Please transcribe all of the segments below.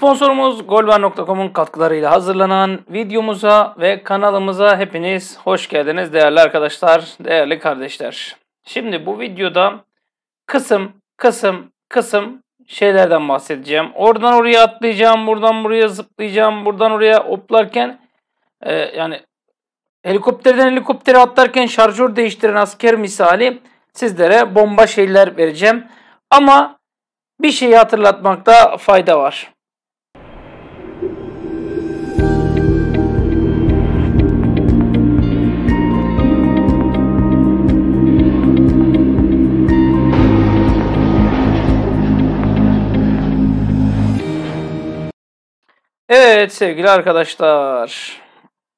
Sponsorumuz Golvan.com'un katkılarıyla hazırlanan videomuza ve kanalımıza hepiniz hoş geldiniz değerli arkadaşlar, değerli kardeşler. Şimdi bu videoda kısım, kısım, kısım şeylerden bahsedeceğim. Oradan oraya atlayacağım, buradan buraya zıplayacağım, buradan oraya hoplarken e, yani helikopterden helikoptere atlarken şarjör değiştiren asker misali sizlere bomba şeyler vereceğim. Ama bir şeyi hatırlatmakta fayda var. Evet sevgili arkadaşlar.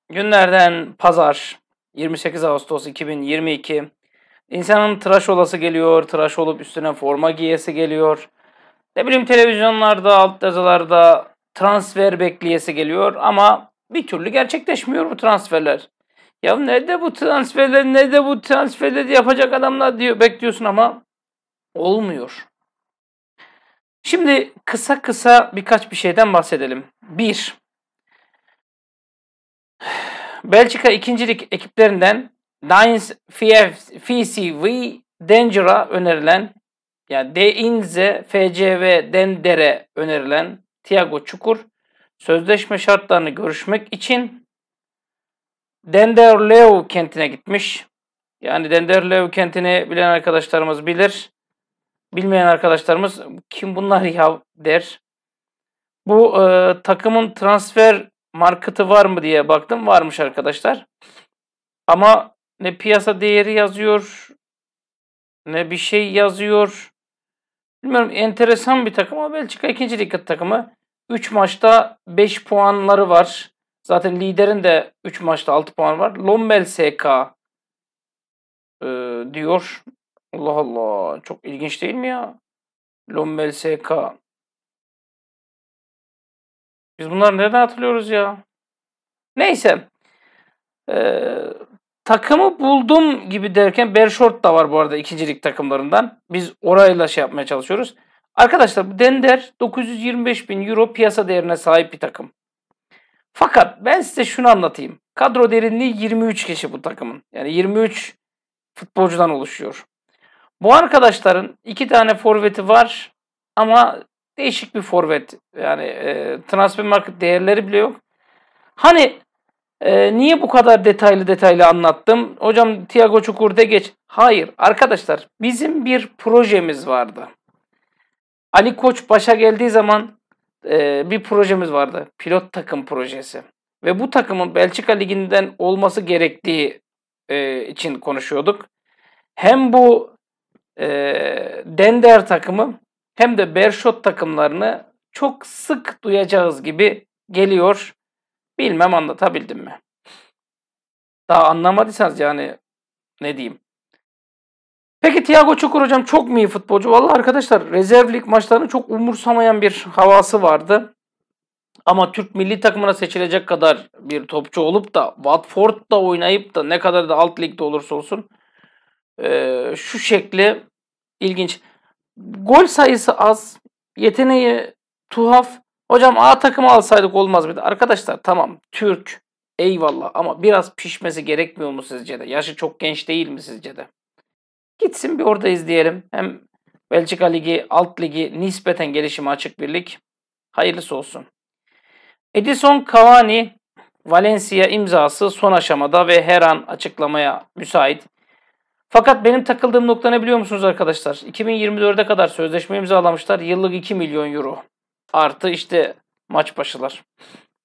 Günlerden pazar 28 Ağustos 2022. İnsanın tıraş olası geliyor, tıraş olup üstüne forma giyesi geliyor. Ne bileyim televizyonlarda, alt yazılarda transfer bekliyesi geliyor ama bir türlü gerçekleşmiyor bu transferler. Ya nerede bu transferler, nerede bu transferleri yapacak adamlar diyor bekliyorsun ama olmuyor. Şimdi kısa kısa birkaç bir şeyden bahsedelim. Bir, Belçika ikincilik ekiplerinden Dines FCV Danger'a önerilen yani De FCV Dendere önerilen Thiago Çukur sözleşme şartlarını görüşmek için Denderleu kentine gitmiş. Yani Denderleu kentini bilen arkadaşlarımız bilir. Bilmeyen arkadaşlarımız kim bunlar ya der. Bu e, takımın transfer marketi var mı diye baktım. Varmış arkadaşlar. Ama ne piyasa değeri yazıyor ne bir şey yazıyor. Bilmiyorum enteresan bir takım ama Belçika ikinci dikkat takımı. 3 maçta 5 puanları var. Zaten liderin de 3 maçta 6 puan var. Lommel SK e, diyor. Allah Allah. Çok ilginç değil mi ya? Lommel SK. Biz bunları neden hatırlıyoruz ya? Neyse. Ee, takımı buldum gibi derken Bershort da var bu arada ikincilik takımlarından. Biz orayla şey yapmaya çalışıyoruz. Arkadaşlar bu Dender 925 bin euro piyasa değerine sahip bir takım. Fakat ben size şunu anlatayım. Kadro derinliği 23 kişi bu takımın. Yani 23 futbolcudan oluşuyor. Bu arkadaşların iki tane forveti var ama değişik bir forvet. Yani e, transfer market değerleri bile yok. Hani e, niye bu kadar detaylı detaylı anlattım? Hocam Thiago Çukur'da geç. Hayır arkadaşlar bizim bir projemiz vardı. Ali Koç başa geldiği zaman e, bir projemiz vardı. Pilot takım projesi. Ve bu takımın Belçika Ligi'nden olması gerektiği e, için konuşuyorduk. Hem bu e, Dender takımı hem de Bershot takımlarını çok sık duyacağız gibi geliyor. Bilmem anlatabildim mi? Daha anlamadıysanız yani ne diyeyim. Peki Thiago Çukur hocam çok mu iyi futbolcu? Valla arkadaşlar rezervlik maçlarını çok umursamayan bir havası vardı. Ama Türk milli takımına seçilecek kadar bir topçu olup da Watford'da oynayıp da ne kadar da alt ligde olursa olsun ee, şu şekli ilginç. Gol sayısı az, yeteneği tuhaf. Hocam A takımı alsaydık olmaz mıydı? Arkadaşlar tamam Türk eyvallah ama biraz pişmesi gerekmiyor mu sizce de? Yaşı çok genç değil mi sizce de? Gitsin bir orada izleyelim. Hem Belçika Ligi, Alt Ligi nispeten gelişimi açık birlik. Hayırlısı olsun. Edison Cavani Valencia imzası son aşamada ve her an açıklamaya müsait. Fakat benim takıldığım nokta ne biliyor musunuz arkadaşlar? 2024'e kadar sözleşme imzalamışlar. Yıllık 2 milyon euro. Artı işte maç başılar.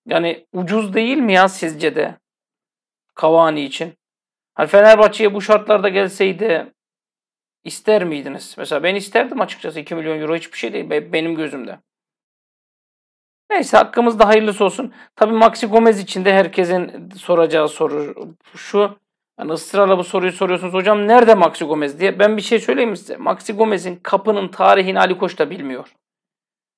Yani ucuz değil mi ya sizce de? Cavani için. Hani Fenerbahçe'ye bu şartlarda gelseydi ister miydiniz? Mesela ben isterdim açıkçası 2 milyon euro hiçbir şey değil benim gözümde. Neyse hakkımızda hayırlısı olsun. Tabii Maxi Gomez için de herkesin soracağı soru şu. Hani ısrarla bu soruyu soruyorsunuz. Hocam nerede Maxi Gomez diye. Ben bir şey söyleyeyim size. Maxi Gomez'in kapının tarihini Ali Koç da bilmiyor.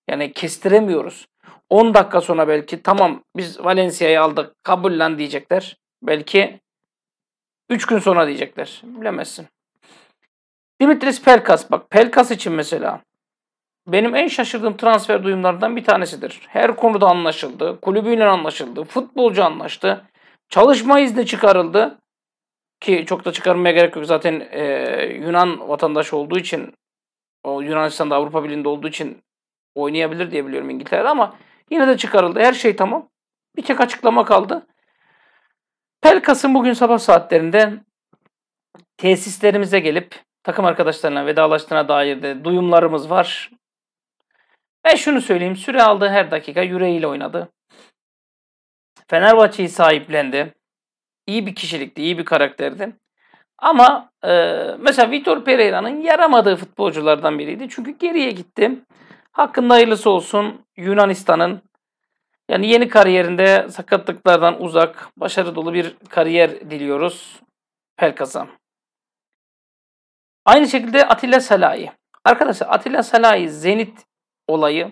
Yani kestiremiyoruz. 10 dakika sonra belki tamam biz Valencia'yı aldık kabullen diyecekler. Belki 3 gün sonra diyecekler. Bilemezsin. Dimitris Pelkas bak Pelkas için mesela benim en şaşırdığım transfer duyumlarından bir tanesidir. Her konuda anlaşıldı. Kulübüyle anlaşıldı. Futbolcu anlaştı. Çalışma izni çıkarıldı. Ki çok da çıkarmaya gerek yok. Zaten e, Yunan vatandaşı olduğu için o Yunanistan'da Avrupa Birliği'nde olduğu için oynayabilir diye biliyorum İngiltere'de ama yine de çıkarıldı. Her şey tamam. Bir tek açıklama kaldı. Pelkas'ın bugün sabah saatlerinde tesislerimize gelip takım arkadaşlarına vedalaştığına dair de duyumlarımız var. Ve şunu söyleyeyim. Süre aldığı her dakika yüreğiyle oynadı. Fenerbahçe'yi sahiplendi iyi bir kişilikti, iyi bir karakterdi. Ama e, mesela Vitor Pereira'nın yaramadığı futbolculardan biriydi. Çünkü geriye gitti. Hakkında hayırlısı olsun Yunanistan'ın yani yeni kariyerinde sakatlıklardan uzak, başarı dolu bir kariyer diliyoruz Pelkas'a. Aynı şekilde Atilla Salahi. Arkadaşlar Atilla Salahi Zenit olayı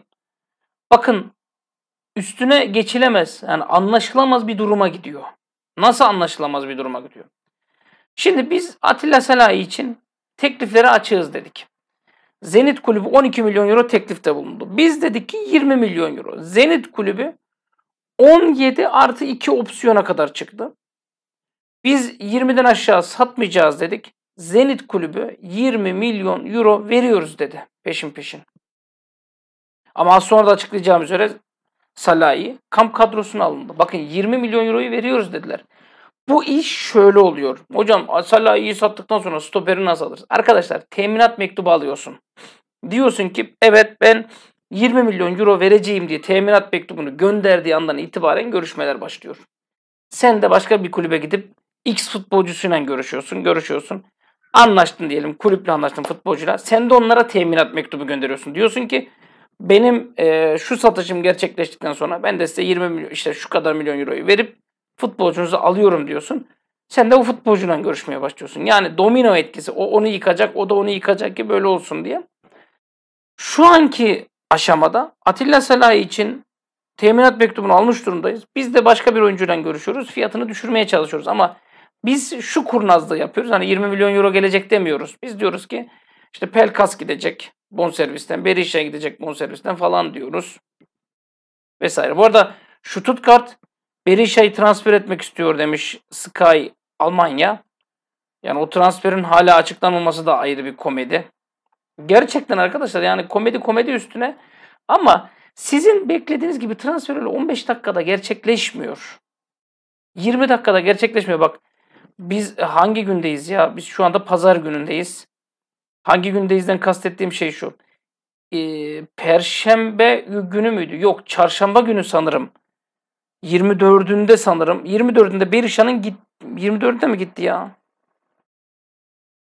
bakın üstüne geçilemez yani anlaşılamaz bir duruma gidiyor. Nasıl anlaşılamaz bir duruma gidiyor. Şimdi biz Atilla Selai için teklifleri açığız dedik. Zenit Kulübü 12 milyon euro teklifte bulundu. Biz dedik ki 20 milyon euro. Zenit Kulübü 17 artı 2 opsiyona kadar çıktı. Biz 20'den aşağı satmayacağız dedik. Zenit Kulübü 20 milyon euro veriyoruz dedi peşin peşin. Ama az sonra da açıklayacağım üzere Salah'ı kamp kadrosuna alındı. Bakın 20 milyon euroyu veriyoruz dediler. Bu iş şöyle oluyor. Hocam Salah'ı sattıktan sonra stoperi nasıl alırız? Arkadaşlar teminat mektubu alıyorsun. Diyorsun ki evet ben 20 milyon euro vereceğim diye teminat mektubunu gönderdiği andan itibaren görüşmeler başlıyor. Sen de başka bir kulübe gidip X futbolcusuyla görüşüyorsun, görüşüyorsun. Anlaştın diyelim kulüple anlaştın futbolcuyla. Sen de onlara teminat mektubu gönderiyorsun. Diyorsun ki benim e, şu satışım gerçekleştikten sonra ben de size 20 milyon işte şu kadar milyon euroyu verip futbolcunuzu alıyorum diyorsun. Sen de o futbolcuyla görüşmeye başlıyorsun. Yani domino etkisi. O onu yıkacak, o da onu yıkacak ki böyle olsun diye. Şu anki aşamada Atilla Salahi için teminat mektubunu almış durumdayız. Biz de başka bir oyuncuyla görüşüyoruz. Fiyatını düşürmeye çalışıyoruz ama biz şu kurnazlığı yapıyoruz. Hani 20 milyon euro gelecek demiyoruz. Biz diyoruz ki işte Pelkas gidecek bonservisten, Berisha'ya gidecek bonservisten falan diyoruz. Vesaire. Bu arada Stuttgart Berisha'yı transfer etmek istiyor demiş Sky Almanya. Yani o transferin hala açıklanmaması da ayrı bir komedi. Gerçekten arkadaşlar yani komedi komedi üstüne ama sizin beklediğiniz gibi transfer öyle 15 dakikada gerçekleşmiyor. 20 dakikada gerçekleşmiyor. Bak biz hangi gündeyiz ya? Biz şu anda pazar günündeyiz. Hangi gündeyizden kastettiğim şey şu. E, Perşembe günü müydü? Yok çarşamba günü sanırım. 24'ünde sanırım. 24'ünde Berisha'nın git 24'ünde mi gitti ya?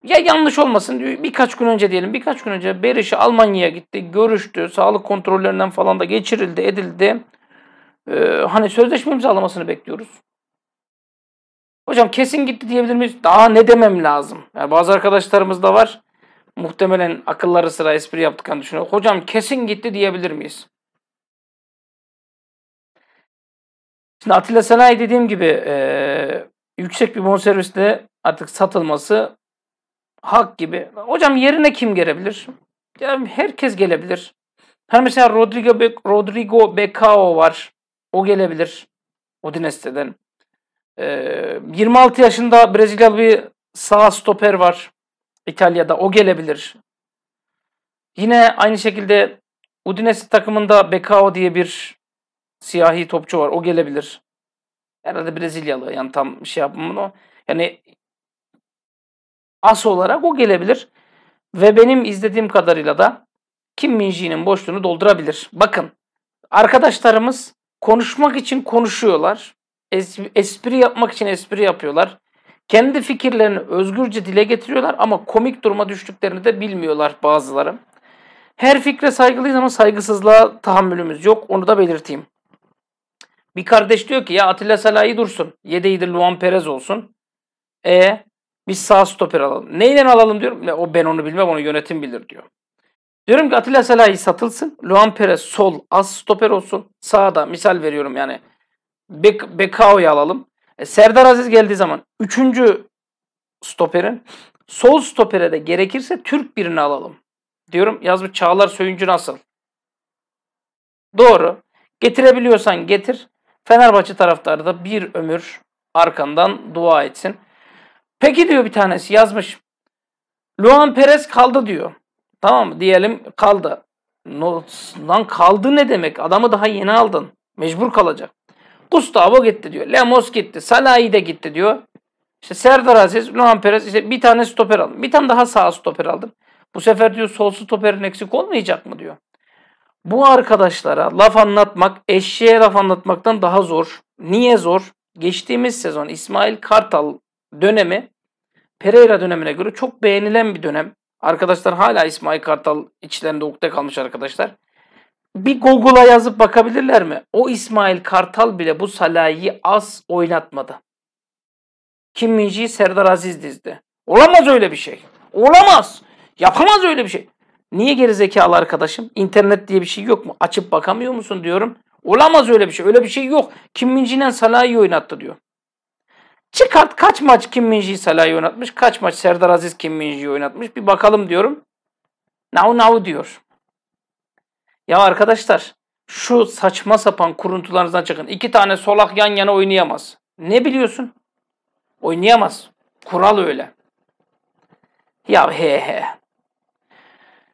Ya yanlış olmasın diyor. Birkaç gün önce diyelim. Birkaç gün önce Berisha Almanya'ya gitti. Görüştü. Sağlık kontrollerinden falan da geçirildi, edildi. Ee, hani sözleşme imzalamasını bekliyoruz. Hocam kesin gitti diyebilir miyiz? Daha ne demem lazım? Yani bazı arkadaşlarımız da var muhtemelen akılları sıra espri yaptıklarını düşünüyor. Hocam kesin gitti diyebilir miyiz? Şimdi Atilla Sanayi dediğim gibi e, yüksek bir bonservisle artık satılması hak gibi. Hocam yerine kim gelebilir? Yani herkes gelebilir. Her hani mesela Rodrigo, Be Rodrigo Becao var. O gelebilir. Odinese'den. E, 26 yaşında Brezilyalı bir sağ stoper var. İtalya'da o gelebilir. Yine aynı şekilde Udinese takımında Bekao diye bir siyahi topçu var. O gelebilir. Herhalde Brezilyalı. Yani tam şey yapmam bunu. Yani as olarak o gelebilir. Ve benim izlediğim kadarıyla da Kim Minji'nin boşluğunu doldurabilir. Bakın arkadaşlarımız konuşmak için konuşuyorlar. Es- espri yapmak için espri yapıyorlar. Kendi fikirlerini özgürce dile getiriyorlar ama komik duruma düştüklerini de bilmiyorlar bazıları. Her fikre saygılıyız ama saygısızlığa tahammülümüz yok. Onu da belirteyim. Bir kardeş diyor ki ya Atilla Salahi dursun. Yedeği Luan Perez olsun. E biz sağ stoper alalım. Neyle alalım diyorum. O ben onu bilmem onu yönetim bilir diyor. Diyorum ki Atilla Salahi satılsın. Luan Perez sol az stoper olsun. Sağda misal veriyorum yani. Bek Bekao'yu alalım. E, Serdar Aziz geldiği zaman 3. stoperin sol stopere de gerekirse Türk birini alalım. Diyorum yazmış Çağlar Söyüncü nasıl? Doğru. Getirebiliyorsan getir. Fenerbahçe taraftarı da bir ömür arkandan dua etsin. Peki diyor bir tanesi yazmış. Luan Perez kaldı diyor. Tamam Diyelim kaldı. No, lan kaldı ne demek? Adamı daha yeni aldın. Mecbur kalacak. Gustavo gitti diyor. Lemos gitti. Salahi de gitti diyor. İşte Serdar Aziz, Luan Perez işte bir tane stoper aldım. Bir tane daha sağ stoper aldım. Bu sefer diyor sol stoperin eksik olmayacak mı diyor. Bu arkadaşlara laf anlatmak eşeğe laf anlatmaktan daha zor. Niye zor? Geçtiğimiz sezon İsmail Kartal dönemi Pereira dönemine göre çok beğenilen bir dönem. Arkadaşlar hala İsmail Kartal içlerinde ukde kalmış arkadaşlar bir Google'a yazıp bakabilirler mi? O İsmail Kartal bile bu Salah'ı az oynatmadı. Kim Minji'yi Serdar Aziz dizdi. Olamaz öyle bir şey. Olamaz. Yapamaz öyle bir şey. Niye gerizekalı arkadaşım? İnternet diye bir şey yok mu? Açıp bakamıyor musun diyorum. Olamaz öyle bir şey. Öyle bir şey yok. Kim Minji'yle Salah'ı oynattı diyor. Çıkart kaç maç Kim Minji'yi Salah'ı oynatmış, kaç maç Serdar Aziz Kim Minji'yi oynatmış bir bakalım diyorum. Now now diyor. Ya arkadaşlar şu saçma sapan kuruntularınızdan çıkın. İki tane solak yan yana oynayamaz. Ne biliyorsun? Oynayamaz. Kural öyle. Ya he he.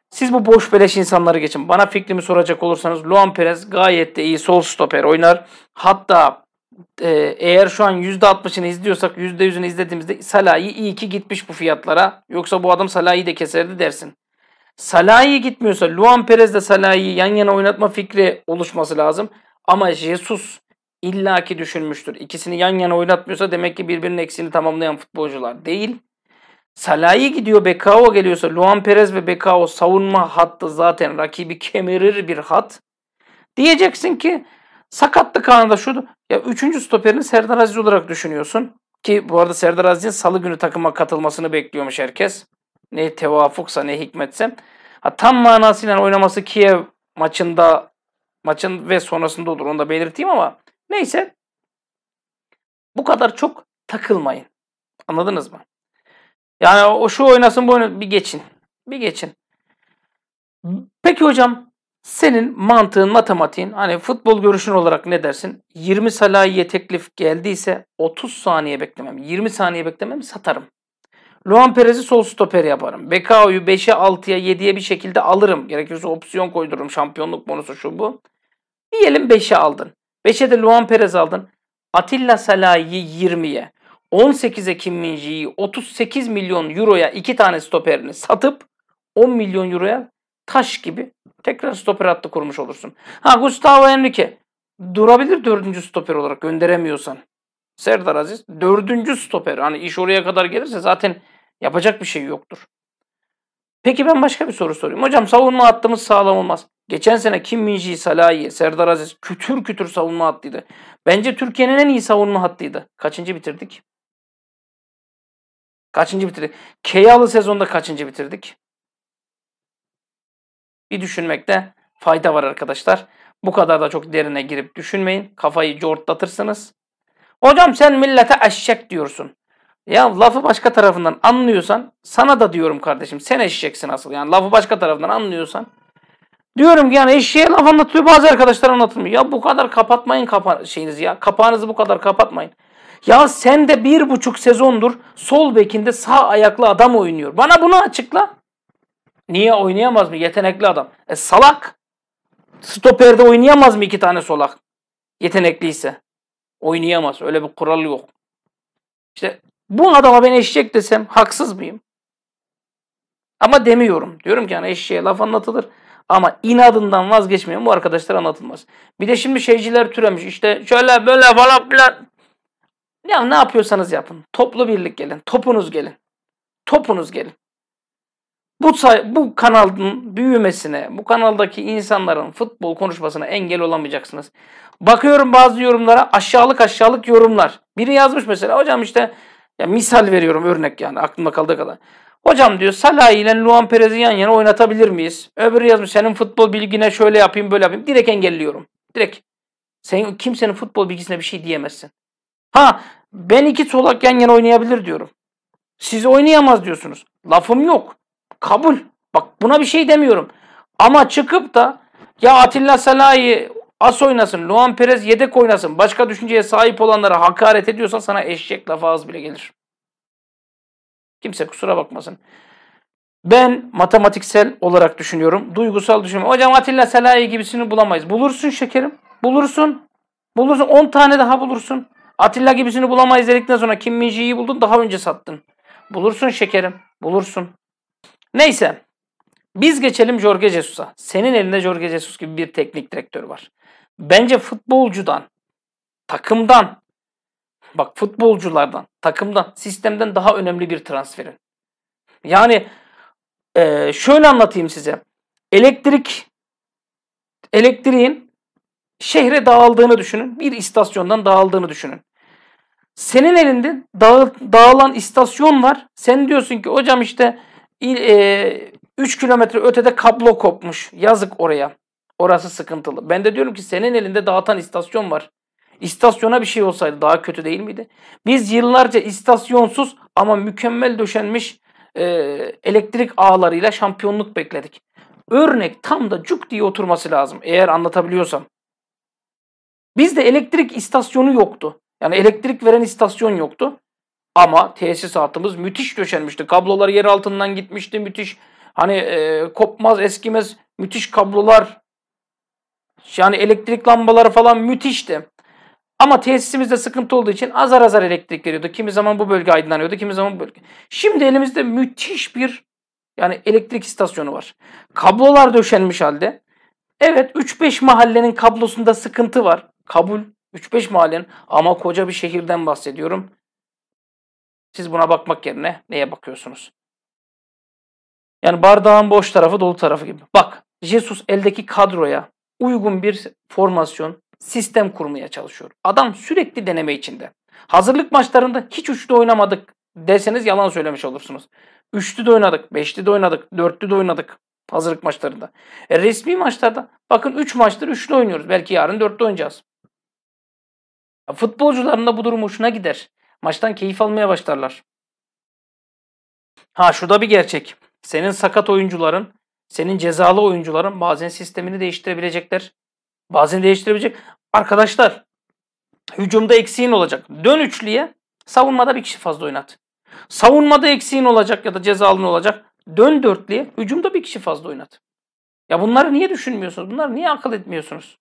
Siz bu boş beleş insanları geçin. Bana fikrimi soracak olursanız Luan Perez gayet de iyi sol stoper oynar. Hatta e, eğer şu an %60'ını izliyorsak %100'ünü izlediğimizde Salah'ı iyi ki gitmiş bu fiyatlara. Yoksa bu adam Salah'ı da keserdi dersin. Salah'i gitmiyorsa Luan Perez de Salah'i yan yana oynatma fikri oluşması lazım. Ama Jesus illaki düşünmüştür. İkisini yan yana oynatmıyorsa demek ki birbirinin eksiğini tamamlayan futbolcular değil. Salah'i gidiyor Bekao geliyorsa Luan Perez ve Bekao savunma hattı zaten rakibi kemirir bir hat. Diyeceksin ki sakatlık anında şu ya üçüncü stoperini Serdar Aziz olarak düşünüyorsun. Ki bu arada Serdar Aziz'in salı günü takıma katılmasını bekliyormuş herkes ne tevafuksa ne hikmetse ha, tam manasıyla oynaması Kiev maçında maçın ve sonrasında olur onu da belirteyim ama neyse bu kadar çok takılmayın. Anladınız mı? Yani o şu oynasın bu oynasın bir geçin. Bir geçin. Peki hocam senin mantığın, matematiğin hani futbol görüşün olarak ne dersin? 20 salayiye teklif geldiyse 30 saniye beklemem. 20 saniye beklemem satarım. Luan Perez'i sol stoper yaparım. Bekao'yu 5'e 6'ya 7'ye bir şekilde alırım. Gerekirse opsiyon koydururum. Şampiyonluk bonusu şu bu. Diyelim 5'e aldın. 5'e de Luan Perez aldın. Atilla Salahi'yi 20'ye. 18'e Kim Minji'yi 38 milyon euroya iki tane stoperini satıp 10 milyon euroya taş gibi tekrar stoper hattı kurmuş olursun. Ha Gustavo Henrique durabilir dördüncü stoper olarak gönderemiyorsan. Serdar Aziz dördüncü stoper. Hani iş oraya kadar gelirse zaten Yapacak bir şey yoktur. Peki ben başka bir soru sorayım. Hocam savunma hattımız sağlam olmaz. Geçen sene Kim Minji, Salahi, Serdar Aziz kütür kütür savunma hattıydı. Bence Türkiye'nin en iyi savunma hattıydı. Kaçıncı bitirdik? Kaçıncı bitirdik? Keyalı sezonda kaçıncı bitirdik? Bir düşünmekte fayda var arkadaşlar. Bu kadar da çok derine girip düşünmeyin. Kafayı cortlatırsınız. Hocam sen millete eşek diyorsun. Ya lafı başka tarafından anlıyorsan sana da diyorum kardeşim sen eşeceksin asıl. Yani lafı başka tarafından anlıyorsan. Diyorum ki yani eşeğe laf anlatıyor bazı arkadaşlar anlatılmıyor. Ya bu kadar kapatmayın kapa şeyinizi ya. Kapağınızı bu kadar kapatmayın. Ya sen de bir buçuk sezondur sol bekinde sağ ayaklı adam oynuyor. Bana bunu açıkla. Niye oynayamaz mı yetenekli adam? E salak. Stoperde oynayamaz mı iki tane solak? Yetenekliyse. Oynayamaz. Öyle bir kural yok. İşte bu adama ben eşek desem haksız mıyım? Ama demiyorum. Diyorum ki hani eşeğe laf anlatılır. Ama inadından vazgeçmeyen bu arkadaşlar anlatılmaz. Bir de şimdi şeyciler türemiş. İşte şöyle böyle falan filan. Ya ne yapıyorsanız yapın. Toplu birlik gelin. Topunuz gelin. Topunuz gelin. Bu, bu kanalın büyümesine, bu kanaldaki insanların futbol konuşmasına engel olamayacaksınız. Bakıyorum bazı yorumlara aşağılık aşağılık yorumlar. Biri yazmış mesela hocam işte ya misal veriyorum örnek yani aklımda kaldığı kadar. Hocam diyor Salah ile Luan Perez'i yan yana oynatabilir miyiz? Öbürü yazmış senin futbol bilgine şöyle yapayım böyle yapayım. Direkt engelliyorum. Direkt. Sen kimsenin futbol bilgisine bir şey diyemezsin. Ha ben iki solak yan yana oynayabilir diyorum. Siz oynayamaz diyorsunuz. Lafım yok. Kabul. Bak buna bir şey demiyorum. Ama çıkıp da ya Atilla Salah'ı As oynasın, Luan Perez yedek oynasın. Başka düşünceye sahip olanlara hakaret ediyorsa sana eşek lafı az bile gelir. Kimse kusura bakmasın. Ben matematiksel olarak düşünüyorum. Duygusal düşünüyorum. Hocam Atilla Selahi gibisini bulamayız. Bulursun şekerim. Bulursun. Bulursun. 10 tane daha bulursun. Atilla gibisini bulamayız dedikten sonra Kim Minji'yi buldun daha önce sattın. Bulursun şekerim. Bulursun. Neyse. Biz geçelim Jorge Jesus'a. Senin elinde Jorge Jesus gibi bir teknik direktör var. Bence futbolcudan, takımdan, bak futbolculardan, takımdan, sistemden daha önemli bir transferin. Yani e, şöyle anlatayım size. Elektrik, elektriğin şehre dağıldığını düşünün. Bir istasyondan dağıldığını düşünün. Senin elinde dağı, dağılan istasyon var. Sen diyorsun ki hocam işte e, 3 kilometre ötede kablo kopmuş. Yazık oraya. Orası sıkıntılı. Ben de diyorum ki senin elinde dağıtan istasyon var. İstasyona bir şey olsaydı daha kötü değil miydi? Biz yıllarca istasyonsuz ama mükemmel döşenmiş e, elektrik ağlarıyla şampiyonluk bekledik. Örnek tam da cuk diye oturması lazım eğer anlatabiliyorsam. Bizde elektrik istasyonu yoktu. Yani elektrik veren istasyon yoktu. Ama tesisatımız müthiş döşenmişti. Kablolar yer altından gitmişti müthiş. Hani e, kopmaz eskimez müthiş kablolar yani elektrik lambaları falan müthişti. Ama tesisimizde sıkıntı olduğu için azar azar elektrik geliyordu. Kimi zaman bu bölge aydınlanıyordu, kimi zaman bu bölge. Şimdi elimizde müthiş bir yani elektrik istasyonu var. Kablolar döşenmiş halde. Evet 3-5 mahallenin kablosunda sıkıntı var. Kabul 3-5 mahallenin ama koca bir şehirden bahsediyorum. Siz buna bakmak yerine neye bakıyorsunuz? Yani bardağın boş tarafı dolu tarafı gibi. Bak Jesus eldeki kadroya uygun bir formasyon, sistem kurmaya çalışıyor. Adam sürekli deneme içinde. Hazırlık maçlarında hiç üçlü oynamadık deseniz yalan söylemiş olursunuz. Üçlü de oynadık, beşli de oynadık, dörtlü de oynadık hazırlık maçlarında. E, resmi maçlarda bakın üç maçtır üçlü oynuyoruz. Belki yarın dörtlü oynayacağız. Futbolcuların da bu durum hoşuna gider. Maçtan keyif almaya başlarlar. Ha şu bir gerçek. Senin sakat oyuncuların senin cezalı oyuncuların bazen sistemini değiştirebilecekler. Bazen değiştirebilecek. Arkadaşlar hücumda eksiğin olacak. Dön üçlüye savunmada bir kişi fazla oynat. Savunmada eksiğin olacak ya da cezalın olacak. Dön dörtlüye hücumda bir kişi fazla oynat. Ya bunları niye düşünmüyorsunuz? Bunları niye akıl etmiyorsunuz?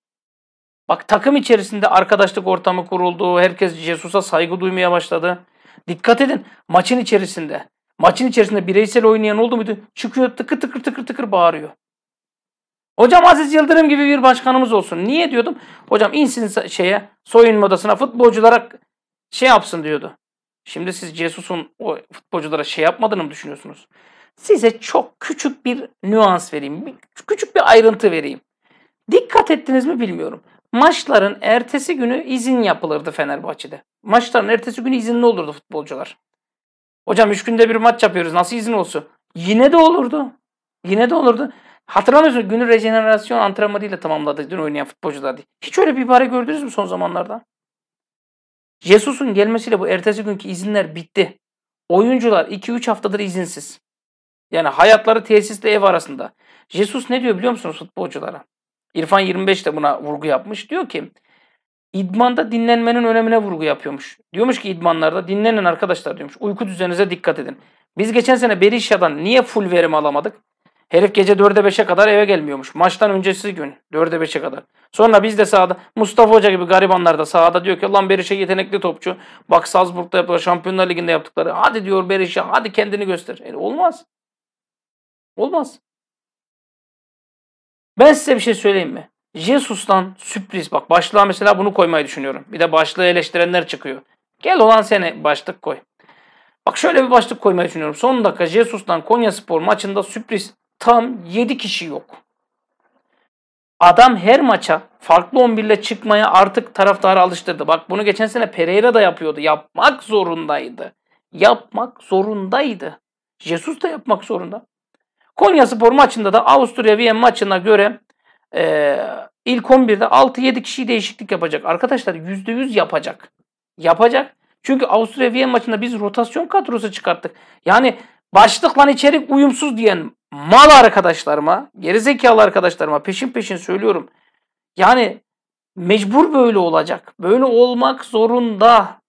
Bak takım içerisinde arkadaşlık ortamı kuruldu. Herkes Jesus'a saygı duymaya başladı. Dikkat edin maçın içerisinde Maçın içerisinde bireysel oynayan oldu muydu? Çıkıyor tıkır tıkır tıkır tıkır bağırıyor. Hocam Aziz Yıldırım gibi bir başkanımız olsun. Niye diyordum? Hocam insin şeye, soyunma odasına futbolculara şey yapsın diyordu. Şimdi siz Jesus'un o futbolculara şey yapmadığını mı düşünüyorsunuz? Size çok küçük bir nüans vereyim. Bir, küçük bir ayrıntı vereyim. Dikkat ettiniz mi bilmiyorum. Maçların ertesi günü izin yapılırdı Fenerbahçe'de. Maçların ertesi günü izinli olurdu futbolcular. Hocam üç günde bir maç yapıyoruz. Nasıl izin olsun? Yine de olurdu. Yine de olurdu. Hatırlamıyorsunuz günü rejenerasyon antrenmanıyla tamamladı dün oynayan futbolcular diye. Hiç öyle bir ibare gördünüz mü son zamanlarda? Jesus'un gelmesiyle bu ertesi günkü izinler bitti. Oyuncular 2-3 haftadır izinsiz. Yani hayatları tesisle ev arasında. Jesus ne diyor biliyor musunuz futbolculara? İrfan 25 de buna vurgu yapmış. Diyor ki İdmanda dinlenmenin önemine vurgu yapıyormuş. Diyormuş ki idmanlarda dinlenin arkadaşlar diyormuş. Uyku düzeninize dikkat edin. Biz geçen sene Berisha'dan niye full verim alamadık? Herif gece 4'e 5'e kadar eve gelmiyormuş. Maçtan öncesi gün 4'e 5'e kadar. Sonra biz de sahada Mustafa Hoca gibi garibanlar da sahada diyor ki lan Berisha yetenekli topçu. Bak Salzburg'da yapılan Şampiyonlar Ligi'nde yaptıkları. Hadi diyor Berisha hadi kendini göster. E, olmaz. Olmaz. Ben size bir şey söyleyeyim mi? Jesus'tan sürpriz. Bak başlığa mesela bunu koymayı düşünüyorum. Bir de başlığı eleştirenler çıkıyor. Gel olan sene başlık koy. Bak şöyle bir başlık koymayı düşünüyorum. Son dakika Jesus'tan Konya Spor maçında sürpriz. Tam 7 kişi yok. Adam her maça farklı 11 ile çıkmaya artık taraftarı alıştırdı. Bak bunu geçen sene Pereira da yapıyordu. Yapmak zorundaydı. Yapmak zorundaydı. Jesus da yapmak zorunda. Konya Spor maçında da Avusturya Viyen maçına göre ee, ilk 11'de 6-7 kişi değişiklik yapacak. Arkadaşlar %100 yapacak. Yapacak. Çünkü Avusturya Viyana maçında biz rotasyon kadrosu çıkarttık. Yani başlıkla içerik uyumsuz diyen mal arkadaşlarıma, gerizekalı arkadaşlarıma peşin peşin söylüyorum. Yani mecbur böyle olacak. Böyle olmak zorunda.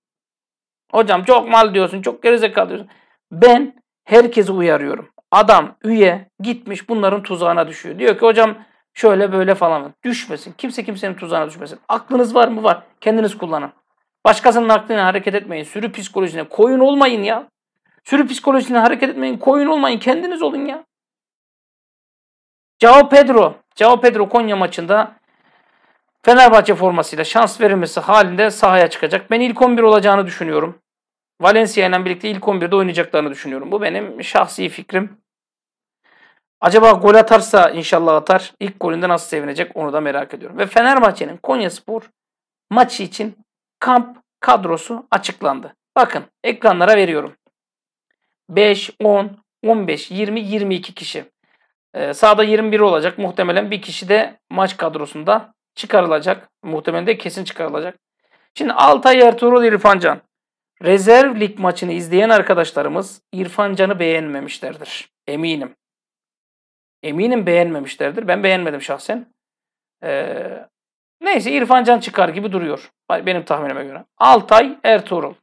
Hocam çok mal diyorsun, çok gerizekalı diyorsun. Ben herkesi uyarıyorum. Adam üye gitmiş bunların tuzağına düşüyor. Diyor ki hocam Şöyle böyle falan. Düşmesin. Kimse kimsenin tuzağına düşmesin. Aklınız var mı? Var. Kendiniz kullanın. Başkasının aklına hareket etmeyin. Sürü psikolojisine koyun olmayın ya. Sürü psikolojisine hareket etmeyin. Koyun olmayın. Kendiniz olun ya. Cao Pedro. Cao Pedro Konya maçında Fenerbahçe formasıyla şans verilmesi halinde sahaya çıkacak. Ben ilk 11 olacağını düşünüyorum. Valencia ile birlikte ilk 11'de oynayacaklarını düşünüyorum. Bu benim şahsi fikrim. Acaba gol atarsa inşallah atar. İlk golünde nasıl sevinecek onu da merak ediyorum. Ve Fenerbahçe'nin Konyaspor maçı için kamp kadrosu açıklandı. Bakın ekranlara veriyorum. 5, 10, 15, 20, 22 kişi. Ee, sağda 21 olacak. Muhtemelen bir kişi de maç kadrosunda çıkarılacak. Muhtemelen de kesin çıkarılacak. Şimdi Altay Ertuğrul İrfancan. Rezerv lig maçını izleyen arkadaşlarımız İrfancan'ı beğenmemişlerdir. Eminim. Eminim beğenmemişlerdir. Ben beğenmedim şahsen. Ee, neyse İrfan Can çıkar gibi duruyor. Benim tahminime göre. Altay Ertuğrul.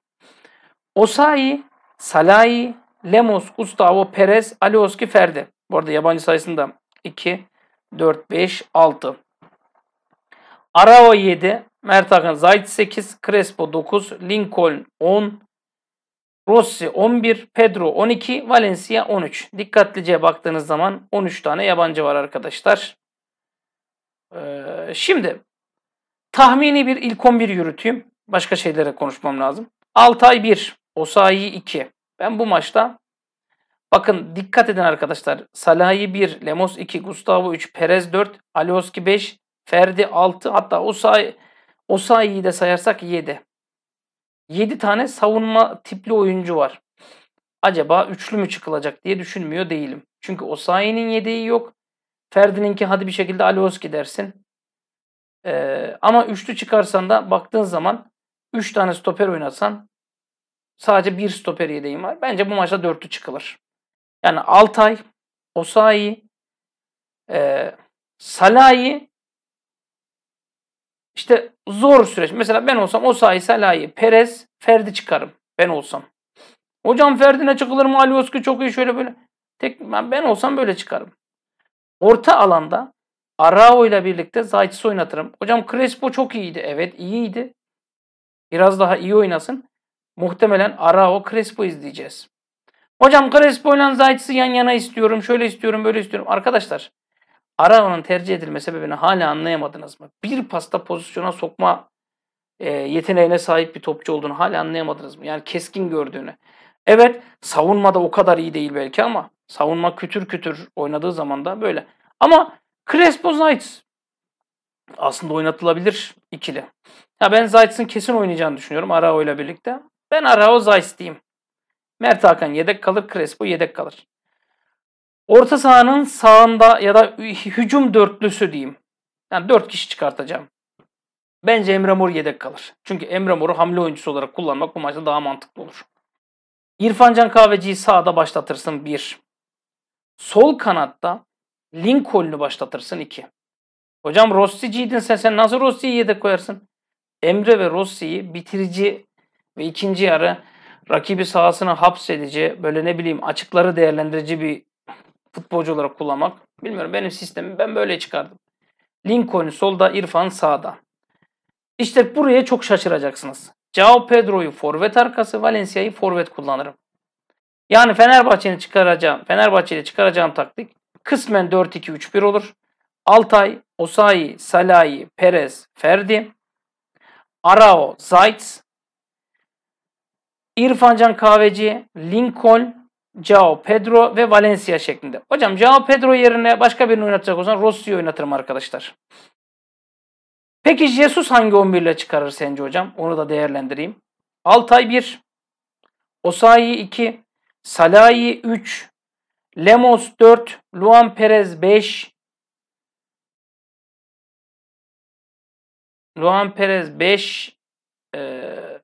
Osayi, Salayi, Lemos, Gustavo, Perez, Alioski, Ferdi. Bu arada yabancı sayısında 2, 4, 5, 6. Arao 7, Mertakan Zayt 8, Crespo 9, Lincoln 10, Rossi 11, Pedro 12, Valencia 13. Dikkatlice baktığınız zaman 13 tane yabancı var arkadaşlar. Ee, şimdi tahmini bir ilk 11 yürüteyim. Başka şeylere konuşmam lazım. Altay 1, Osayi 2. Ben bu maçta bakın dikkat edin arkadaşlar. Salahi 1, Lemos 2, Gustavo 3, Perez 4, Alioski 5, Ferdi 6 hatta Osayi de sayarsak 7. 7 tane savunma tipli oyuncu var. Acaba üçlü mü çıkılacak diye düşünmüyor değilim. Çünkü Osayi'nin yedeği yok. Ferdi'ninki hadi bir şekilde Alioski dersin. Ee, ama üçlü çıkarsan da baktığın zaman 3 tane stoper oynatsan sadece bir stoper yedeğim var. Bence bu maçta dörtlü çıkılır. Yani Altay, Osayi, e, Salahi işte zor süreç. Mesela ben olsam o sayı Salah'ı, Perez, Ferdi çıkarım. Ben olsam. Hocam Ferdi'ne çıkılır mı? Alioski çok iyi şöyle böyle. Tek, ben, ben olsam böyle çıkarım. Orta alanda Arao ile birlikte Zaytis oynatırım. Hocam Crespo çok iyiydi. Evet iyiydi. Biraz daha iyi oynasın. Muhtemelen Arao Crespo izleyeceğiz. Hocam Crespo ile Zaytis'i yan yana istiyorum. Şöyle istiyorum böyle istiyorum. Arkadaşlar Arao'nun tercih edilme sebebini hala anlayamadınız mı? Bir pasta pozisyona sokma e, yeteneğine sahip bir topçu olduğunu hala anlayamadınız mı? Yani keskin gördüğünü. Evet savunmada o kadar iyi değil belki ama savunma kütür kütür oynadığı zaman da böyle. Ama Crespo zayt aslında oynatılabilir ikili. Ya ben Zaitz'in kesin oynayacağını düşünüyorum Arao ile birlikte. Ben Arao zayt diyeyim. Mert Hakan yedek kalır, Crespo yedek kalır. Orta sahanın sağında ya da hücum dörtlüsü diyeyim. Yani dört kişi çıkartacağım. Bence Emre Mor yedek kalır. Çünkü Emre Mor'u hamle oyuncusu olarak kullanmak bu maçta daha mantıklı olur. İrfan Can Kahveci'yi sağda başlatırsın 1. Sol kanatta Lincoln'u başlatırsın 2. Hocam Rossi Rossi'ciydin sen. Sen nasıl Rossi'yi yedek koyarsın? Emre ve Rossi'yi bitirici ve ikinci yarı rakibi sahasına hapsedici, böyle ne bileyim açıkları değerlendirici bir futbolcu olarak kullanmak. Bilmiyorum benim sistemi ben böyle çıkardım. Lincoln'u solda, İrfan sağda. İşte buraya çok şaşıracaksınız. Cao Pedro'yu forvet arkası, Valencia'yı forvet kullanırım. Yani Fenerbahçe'nin çıkaracağım, Fenerbahçe'yle çıkaracağım taktik kısmen 4-2-3-1 olur. Altay, Osayi, Salahi, Perez, Ferdi, Arao, Zayt, İrfancan Kahveci, Lincoln, Cao Pedro ve Valencia şeklinde. Hocam Cao Pedro yerine başka birini oynatacak olsam Rossi'yi oynatırım arkadaşlar. Peki Jesus hangi 11 ile çıkarır sence hocam? Onu da değerlendireyim. Altay 1, Osayi 2, Salahi 3, Lemos 4, Luan Perez 5, Luan Perez 5, e,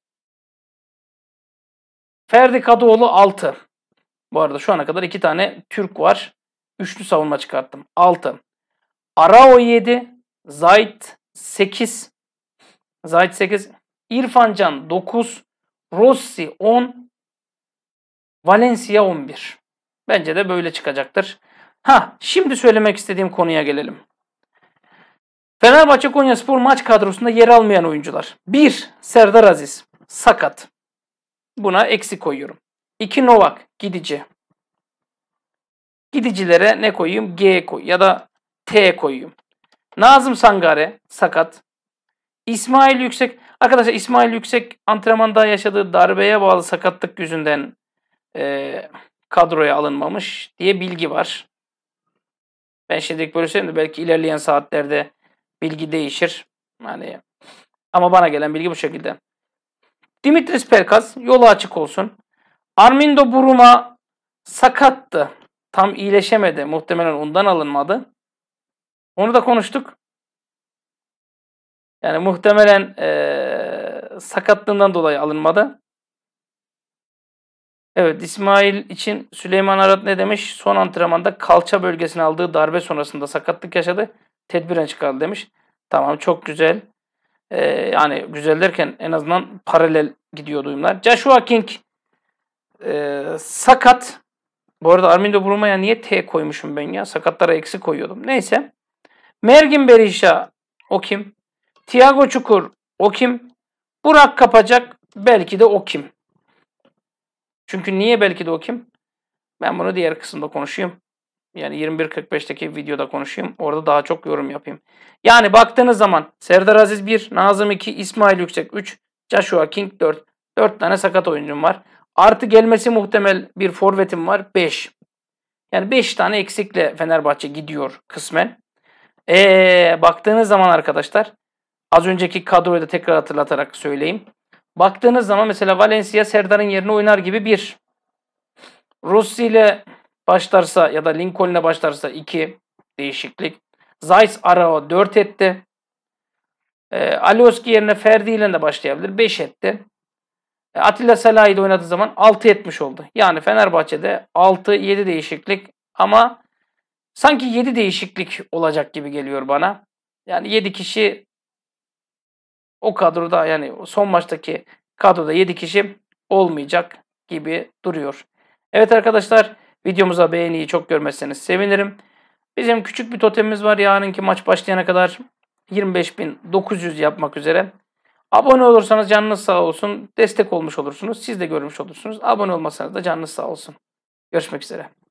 Ferdi Kadıoğlu 6. Bu arada şu ana kadar iki tane Türk var. Üçlü savunma çıkarttım. 6. Arao 7. Zayt 8. Zayt 8. İrfancan 9. Rossi 10. Valencia 11. Bence de böyle çıkacaktır. Ha şimdi söylemek istediğim konuya gelelim. Fenerbahçe Konya Spor maç kadrosunda yer almayan oyuncular. 1. Serdar Aziz. Sakat. Buna eksi koyuyorum. 2 Novak gidici. Gidicilere ne koyayım? G koy ya da T koyayım. Nazım Sangare sakat. İsmail Yüksek arkadaşlar İsmail Yüksek antrenmanda yaşadığı darbeye bağlı sakatlık yüzünden e, kadroya alınmamış diye bilgi var. Ben şimdilik böyle söyleyeyim de belki ilerleyen saatlerde bilgi değişir. Yani ama bana gelen bilgi bu şekilde. Dimitris Perkas yolu açık olsun. Armindo Buruma sakattı. Tam iyileşemedi. Muhtemelen ondan alınmadı. Onu da konuştuk. Yani muhtemelen ee, sakatlığından dolayı alınmadı. Evet İsmail için Süleyman Arat ne demiş? Son antrenmanda kalça bölgesine aldığı darbe sonrasında sakatlık yaşadı. Tedbiren çıkardı demiş. Tamam çok güzel. Ee, yani güzel derken en azından paralel gidiyor duyumlar. Joshua King ee, sakat. Bu arada Armindo Bruma'ya niye T koymuşum ben ya? Sakatlara eksi koyuyordum. Neyse. Mergin Berisha o kim? Tiago Çukur o kim? Burak Kapacak belki de o kim? Çünkü niye belki de o kim? Ben bunu diğer kısımda konuşayım. Yani 21.45'teki videoda konuşayım. Orada daha çok yorum yapayım. Yani baktığınız zaman Serdar Aziz 1, Nazım 2, İsmail Yüksek 3, Joshua King 4. 4 tane sakat oyuncum var. Artı gelmesi muhtemel bir forvetim var 5. Yani 5 tane eksikle Fenerbahçe gidiyor kısmen. Ee, baktığınız zaman arkadaşlar az önceki kadroyu da tekrar hatırlatarak söyleyeyim. Baktığınız zaman mesela Valencia Serdar'ın yerine oynar gibi 1. Rossi ile başlarsa ya da Lincoln ile başlarsa 2 değişiklik. Zayt Arao 4 etti. E, Alioski yerine Ferdi ile de başlayabilir. 5 etti. E, Atilla Salah'ı ile oynadığı zaman 6-70 oldu. Yani Fenerbahçe'de 6-7 değişiklik ama sanki 7 değişiklik olacak gibi geliyor bana. Yani 7 kişi o kadroda yani son maçtaki kadroda 7 kişi olmayacak gibi duruyor. Evet arkadaşlar videomuza beğeniyi çok görmezseniz sevinirim. Bizim küçük bir totemimiz var yarınki maç başlayana kadar 25.900 yapmak üzere. Abone olursanız canınız sağ olsun. Destek olmuş olursunuz. Siz de görmüş olursunuz. Abone olmasanız da canınız sağ olsun. Görüşmek üzere.